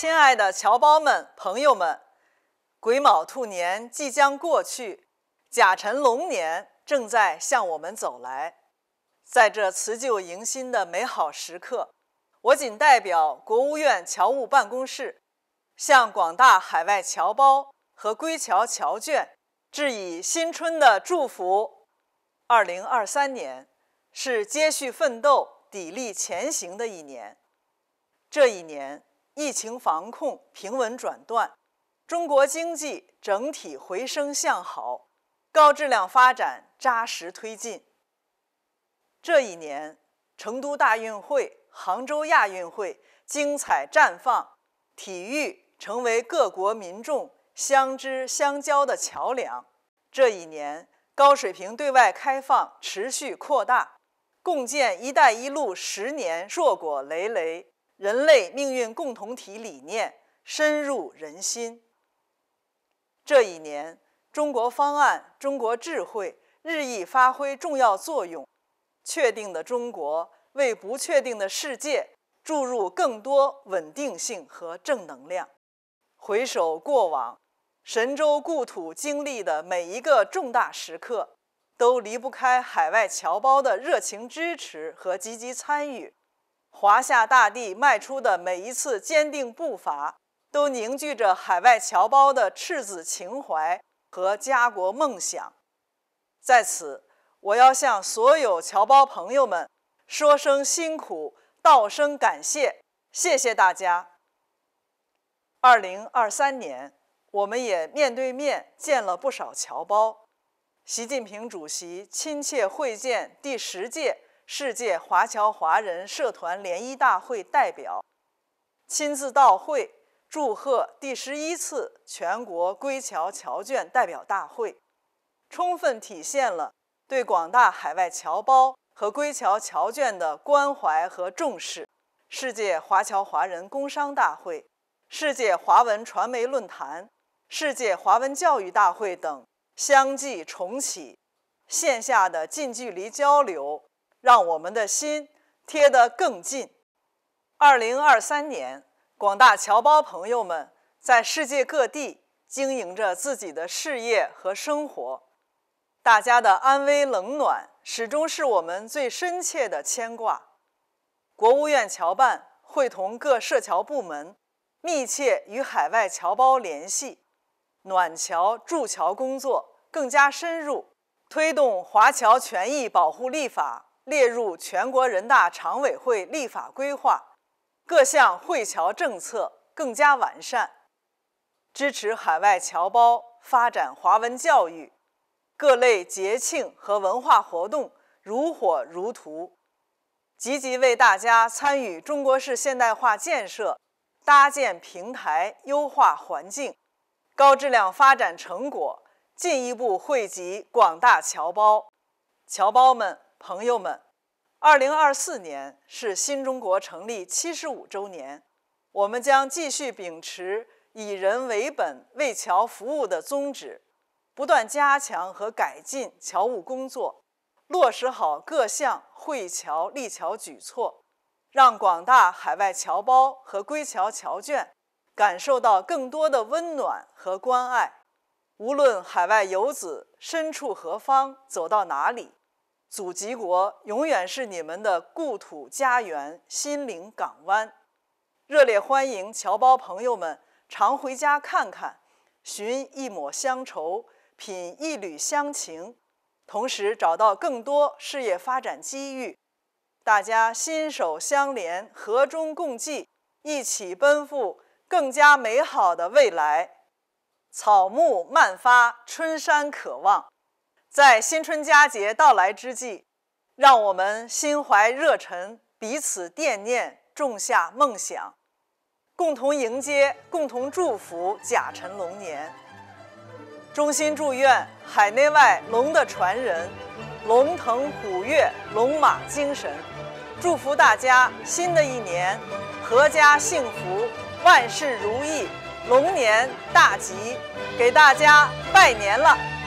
亲爱的侨胞们、朋友们，癸卯兔年即将过去，甲辰龙年正在向我们走来。在这辞旧迎新的美好时刻，我谨代表国务院侨务办公室，向广大海外侨胞和归侨侨眷致以新春的祝福。二零二三年是接续奋斗、砥砺前行的一年，这一年。疫情防控平稳转段，中国经济整体回升向好，高质量发展扎实推进。这一年，成都大运会、杭州亚运会精彩绽放，体育成为各国民众相知相交的桥梁。这一年，高水平对外开放持续扩大，共建“一带一路”十年硕果累累。人类命运共同体理念深入人心。这一年，中国方案、中国智慧日益发挥重要作用，确定的中国为不确定的世界注入更多稳定性和正能量。回首过往，神州故土经历的每一个重大时刻，都离不开海外侨胞的热情支持和积极参与。华夏大地迈出的每一次坚定步伐，都凝聚着海外侨胞的赤子情怀和家国梦想。在此，我要向所有侨胞朋友们说声辛苦，道声感谢，谢谢大家。二零二三年，我们也面对面见了不少侨胞。习近平主席亲切会见第十届。世界华侨华人社团联谊大会代表亲自到会祝贺第十一次全国归侨侨眷代表大会，充分体现了对广大海外侨胞和归侨侨眷的关怀和重视。世界华侨华人工商大会、世界华文传媒论坛、世界华文教育大会等相继重启线下的近距离交流。让我们的心贴得更近。二零二三年，广大侨胞朋友们在世界各地经营着自己的事业和生活，大家的安危冷暖始终是我们最深切的牵挂。国务院侨办会同各涉侨部门，密切与海外侨胞联系，暖侨助侨工作更加深入，推动华侨权益保护立法。列入全国人大常委会立法规划，各项惠侨政策更加完善，支持海外侨胞发展华文教育，各类节庆和文化活动如火如荼，积极为大家参与中国式现代化建设搭建平台、优化环境，高质量发展成果进一步惠及广大侨胞。侨胞们。朋友们，二零二四年是新中国成立七十五周年，我们将继续秉持以人为本、为侨服务的宗旨，不断加强和改进侨务工作，落实好各项惠侨利侨举措，让广大海外侨胞和归侨侨眷感受到更多的温暖和关爱。无论海外游子身处何方，走到哪里。祖籍国永远是你们的故土家园、心灵港湾。热烈欢迎侨胞朋友们常回家看看，寻一抹乡愁，品一缕乡情，同时找到更多事业发展机遇。大家心手相连，和衷共济，一起奔赴更加美好的未来。草木蔓发，春山可望。在新春佳节到来之际，让我们心怀热忱，彼此惦念，种下梦想，共同迎接，共同祝福甲辰龙年。衷心祝愿海内外龙的传人，龙腾虎跃，龙马精神。祝福大家新的一年，阖家幸福，万事如意，龙年大吉！给大家拜年了。